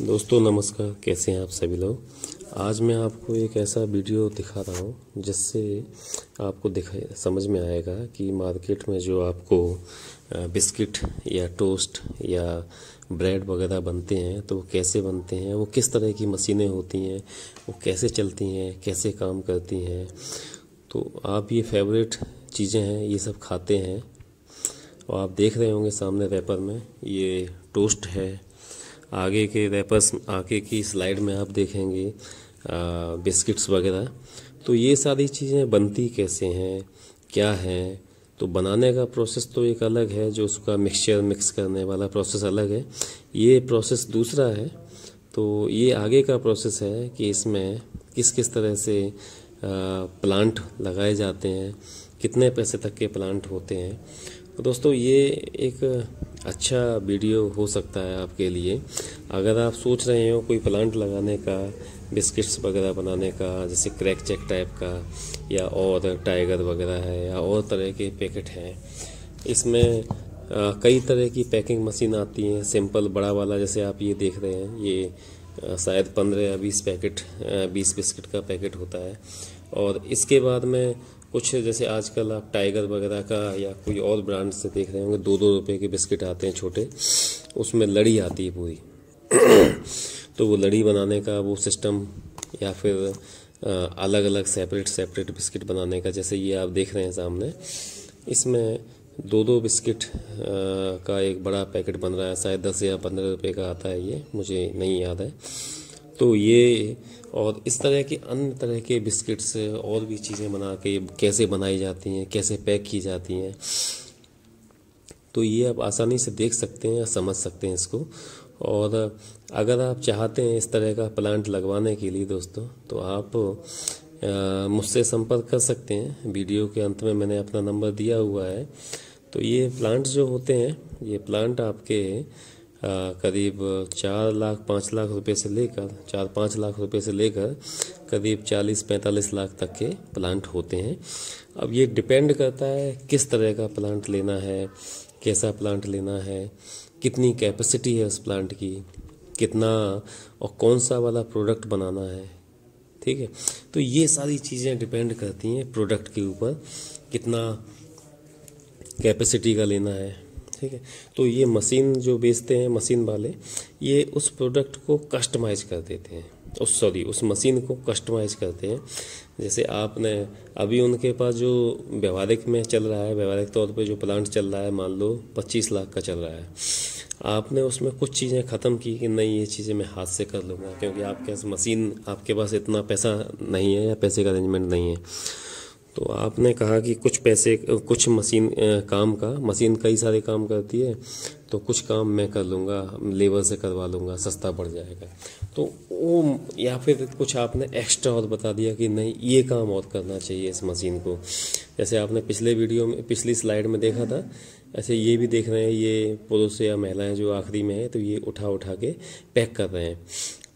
दोस्तों नमस्कार कैसे हैं आप सभी लोग आज मैं आपको एक ऐसा वीडियो दिखा रहा हूँ जिससे आपको दिखा समझ में आएगा कि मार्केट में जो आपको बिस्किट या टोस्ट या ब्रेड वगैरह बनते हैं तो वो कैसे बनते हैं वो किस तरह की मशीनें होती हैं वो कैसे चलती हैं कैसे काम करती हैं तो आप ये फेवरेट चीज़ें हैं ये सब खाते हैं और आप देख रहे होंगे सामने पेपर में ये टोस्ट है आगे के रैपर्स आगे की स्लाइड में आप देखेंगे बिस्किट्स वगैरह तो ये सारी चीज़ें बनती कैसे हैं क्या हैं तो बनाने का प्रोसेस तो एक अलग है जो उसका मिक्सचर मिक्स करने वाला प्रोसेस अलग है ये प्रोसेस दूसरा है तो ये आगे का प्रोसेस है कि इसमें किस किस तरह से प्लांट लगाए जाते हैं कितने पैसे तक के प्लांट होते हैं तो दोस्तों ये एक अच्छा वीडियो हो सकता है आपके लिए अगर आप सोच रहे हो कोई प्लांट लगाने का बिस्किट्स वगैरह बनाने का जैसे क्रैक चेक टाइप का या और टाइगर वगैरह है या और तरह के पैकेट हैं इसमें आ, कई तरह की पैकिंग मशीन आती हैं सिंपल बड़ा वाला जैसे आप ये देख रहे हैं ये शायद पंद्रह या बीस पैकेट बीस बिस्किट का पैकेट होता है और इसके बाद में कुछ जैसे आजकल आप टाइगर वगैरह का या कोई और ब्रांड से देख रहे होंगे दो दो रुपये के बिस्किट आते हैं छोटे उसमें लड़ी आती है पूरी तो वो लड़ी बनाने का वो सिस्टम या फिर अलग अलग सेपरेट सेपरेट बिस्किट बनाने का जैसे ये आप देख रहे हैं सामने इसमें दो दो बिस्किट का एक बड़ा पैकेट बन रहा है शायद दस या पंद्रह रुपये का आता है ये मुझे नहीं याद है तो ये और इस तरह के अन्य तरह के बिस्किट्स और भी चीज़ें बना के कैसे बनाई जाती हैं कैसे पैक की जाती हैं तो ये आप आसानी से देख सकते हैं या समझ सकते हैं इसको और अगर आप चाहते हैं इस तरह का प्लांट लगवाने के लिए दोस्तों तो आप मुझसे संपर्क कर सकते हैं वीडियो के अंत में मैंने अपना नंबर दिया हुआ है तो ये प्लांट जो होते हैं ये प्लांट आपके करीब चार लाख पाँच लाख रुपए से लेकर चार पाँच लाख रुपए से लेकर करीब चालीस पैंतालीस लाख तक के प्लांट होते हैं अब ये डिपेंड करता है किस तरह का प्लांट लेना है कैसा प्लांट लेना है कितनी कैपेसिटी है उस प्लांट की कितना और कौन सा वाला प्रोडक्ट बनाना है ठीक है तो ये सारी चीज़ें डिपेंड करती हैं प्रोडक्ट के ऊपर कितना कैपेसिटी का लेना है ठीक है तो ये मशीन जो बेचते हैं मशीन वाले ये उस प्रोडक्ट को कस्टमाइज कर देते हैं उस सॉरी उस मशीन को कस्टमाइज करते हैं जैसे आपने अभी उनके पास जो व्यवहारिक में चल रहा है व्यवहारिक तौर पे जो प्लांट चल रहा है मान लो पच्चीस लाख का चल रहा है आपने उसमें कुछ चीज़ें ख़त्म की कि नहीं ये चीज़ें मैं हाथ से कर लूँगा क्योंकि आपके पास मशीन आपके पास इतना पैसा नहीं है या पैसे का अरेंजमेंट नहीं है तो आपने कहा कि कुछ पैसे कुछ मशीन काम का मशीन कई सारे काम करती है तो कुछ काम मैं कर लूँगा लेबर से करवा लूँगा सस्ता पड़ जाएगा तो वो या फिर कुछ आपने एक्स्ट्रा और बता दिया कि नहीं ये काम और करना चाहिए इस मशीन को जैसे आपने पिछले वीडियो में पिछली स्लाइड में देखा था ऐसे ये भी देख रहे हैं ये पुरुष या महिलाएं जो आखिरी में है तो ये उठा उठा के पैक कर रहे हैं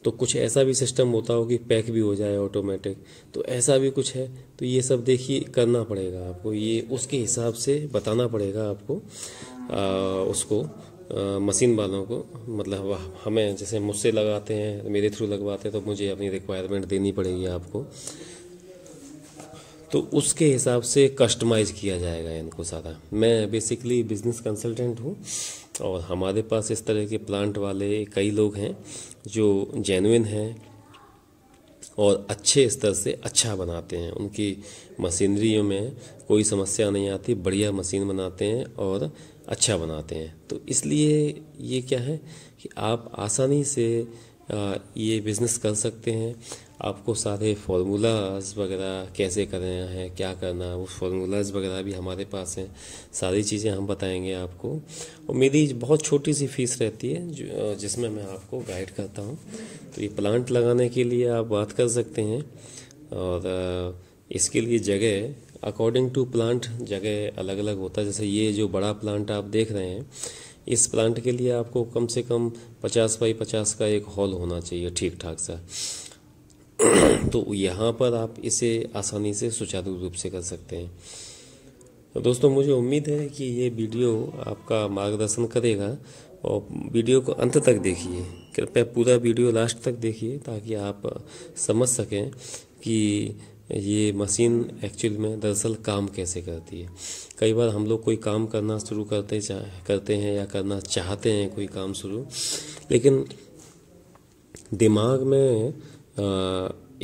तो कुछ ऐसा भी सिस्टम होता हो कि पैक भी हो जाए ऑटोमेटिक तो ऐसा भी कुछ है तो ये सब देखिए करना पड़ेगा आपको ये उसके हिसाब से बताना पड़ेगा आपको आ, उसको मशीन वालों को मतलब हमें जैसे मुझसे लगाते हैं मेरे थ्रू लगवाते हैं तो मुझे अपनी रिक्वायरमेंट देनी पड़ेगी आपको तो उसके हिसाब से कस्टमाइज़ किया जाएगा इनको सारा मैं बेसिकली बिज़नेस कंसल्टेंट हूँ और हमारे पास इस तरह के प्लांट वाले कई लोग हैं जो जेनुइन हैं और अच्छे स्तर से अच्छा बनाते हैं उनकी मशीनरी में कोई समस्या नहीं आती बढ़िया मशीन बनाते हैं और अच्छा बनाते हैं तो इसलिए ये क्या है कि आप आसानी से ये बिज़नेस कर सकते हैं आपको सारे फार्मूलाज वगैरह कैसे करना है क्या करना है वो फार्मूलाज वगैरह भी हमारे पास हैं सारी चीज़ें हम बताएंगे आपको और मेरी बहुत छोटी सी फीस रहती है जिसमें मैं आपको गाइड करता हूँ तो ये प्लांट लगाने के लिए आप बात कर सकते हैं और इसके लिए जगह अकॉर्डिंग टू प्लांट जगह अलग अलग होता है जैसे ये जो बड़ा प्लांट आप देख रहे हैं इस प्लांट के लिए आपको कम से कम पचास बाई पचास का एक हॉल होना चाहिए ठीक ठाक सा तो यहाँ पर आप इसे आसानी से सुचारू रूप से कर सकते हैं तो दोस्तों मुझे उम्मीद है कि ये वीडियो आपका मार्गदर्शन करेगा और वीडियो को अंत तक देखिए कृपया पूरा वीडियो लास्ट तक देखिए ताकि आप समझ सकें कि ये मशीन एक्चुअल में दरअसल काम कैसे करती है कई बार हम लोग कोई काम करना शुरू करते करते हैं या करना चाहते हैं कोई काम शुरू लेकिन दिमाग में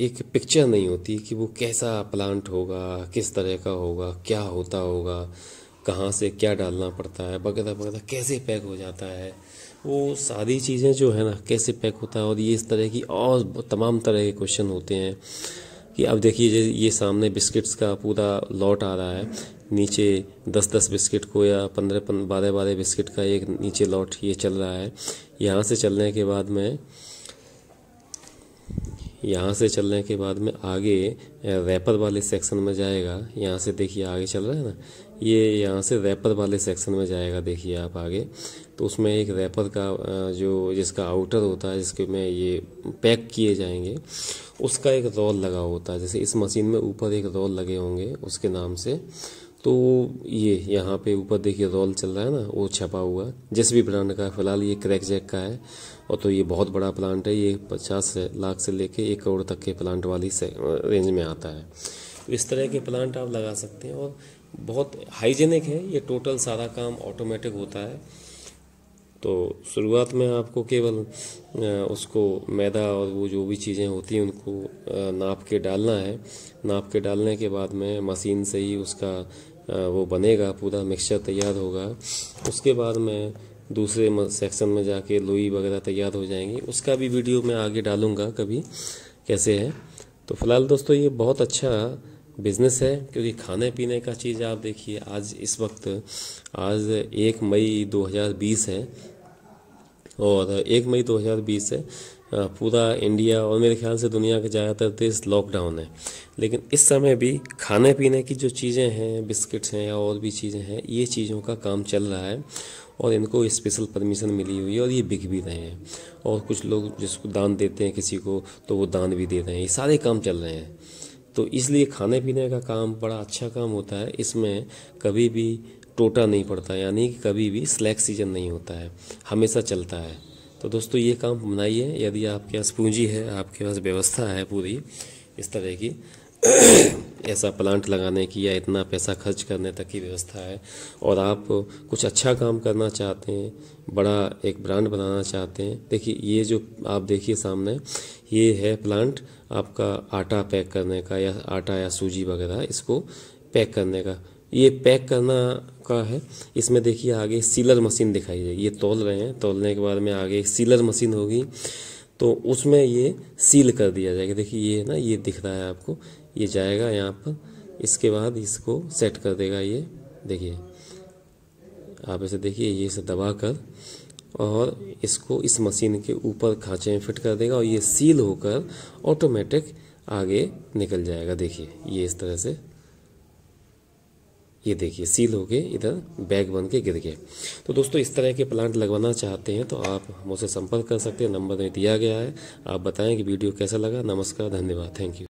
एक पिक्चर नहीं होती कि वो कैसा प्लांट होगा किस तरह का होगा क्या होता होगा कहाँ से क्या डालना पड़ता है वगैरह वगैरह कैसे पैक हो जाता है वो सारी चीज़ें जो है ना कैसे पैक होता है और ये इस तरह की और तमाम तरह के क्वेश्चन होते हैं कि अब देखिए ये सामने बिस्किट्स का पूरा लॉट आ रहा है नीचे दस दस बिस्किट को या पंद्रह बारह बारह बिस्किट का एक नीचे लॉट ये चल रहा है यहाँ से चलने के बाद में यहाँ से चलने के बाद में आगे रैपर वाले सेक्शन में जाएगा यहाँ से देखिए आगे चल रहा है ना ये यहाँ से रैपर वाले सेक्शन में जाएगा देखिए आप आगे तो उसमें एक रैपर का जो जिसका आउटर होता है जिसके में ये पैक किए जाएंगे उसका एक रोल लगा होता है जैसे इस मशीन में ऊपर एक रोल लगे होंगे उसके नाम से तो ये यहाँ पे ऊपर देखिए रोल चल रहा है ना वो छपा हुआ जिस भी ब्रांड का फिलहाल ये क्रैक जैक का है और तो ये बहुत बड़ा प्लांट है ये पचास लाख से लेके एक करोड़ तक के प्लांट वाली रेंज में आता है तो इस तरह के प्लांट आप लगा सकते हैं और बहुत हाइजेनिक है ये टोटल सारा काम ऑटोमेटिक होता है तो शुरुआत में आपको केवल उसको मैदा और वो जो भी चीज़ें होती हैं उनको नाप के डालना है नाप के डालने के बाद में मशीन से ही उसका वो बनेगा पूरा मिक्सचर तैयार होगा उसके बाद में दूसरे सेक्शन में जाके लोई वगैरह तैयार हो जाएंगी उसका भी वीडियो मैं आगे डालूँगा कभी कैसे है तो फ़िलहाल दोस्तों ये बहुत अच्छा बिजनेस है क्योंकि खाने पीने का चीज़ आप देखिए आज इस वक्त आज एक मई 2020 है और एक मई 2020 है पूरा इंडिया और मेरे ख्याल से दुनिया के ज़्यादातर देश लॉकडाउन है लेकिन इस समय भी खाने पीने की जो चीज़ें हैं बिस्किट्स हैं या और भी चीज़ें हैं ये चीज़ों का काम चल रहा है और इनको स्पेशल परमिशन मिली हुई है और ये बिक भी रहे हैं और कुछ लोग जिसको दान देते हैं किसी को तो वो दान भी दे रहे हैं ये सारे काम चल रहे हैं तो इसलिए खाने पीने का काम बड़ा अच्छा काम होता है इसमें कभी भी टोटा नहीं पड़ता यानी कि कभी भी स्लैक सीजन नहीं होता है हमेशा चलता है तो दोस्तों ये काम बनाइए यदि आपके पास पूंजी है आपके पास व्यवस्था है पूरी इस तरह की ऐसा प्लांट लगाने की या इतना पैसा खर्च करने तक की व्यवस्था है और आप कुछ अच्छा काम करना चाहते हैं बड़ा एक ब्रांड बनाना चाहते हैं देखिए ये जो आप देखिए सामने ये है प्लांट आपका आटा पैक करने का या आटा या सूजी वगैरह इसको पैक करने का ये पैक करना का है इसमें देखिए आगे सीलर मशीन दिखाई देगी ये तोल रहे हैं तोलने के बाद में आगे सीलर मशीन होगी तो उसमें ये सील कर दिया जाएगा देखिए ये ना ये दिख रहा है आपको ये जाएगा यहाँ पर इसके बाद इसको सेट कर देगा ये देखिए आप ऐसे देखिए ये इसे दबा कर और इसको इस मशीन के ऊपर खाँचे में फिट कर देगा और ये सील होकर ऑटोमेटिक आगे निकल जाएगा देखिए ये इस तरह से ये देखिए सील होके इधर बैग बन के गिर गया तो दोस्तों इस तरह के प्लांट लगवाना चाहते हैं तो आप मुझसे संपर्क कर सकते हैं नंबर में दिया गया है आप बताएं कि वीडियो कैसा लगा नमस्कार धन्यवाद थैंक यू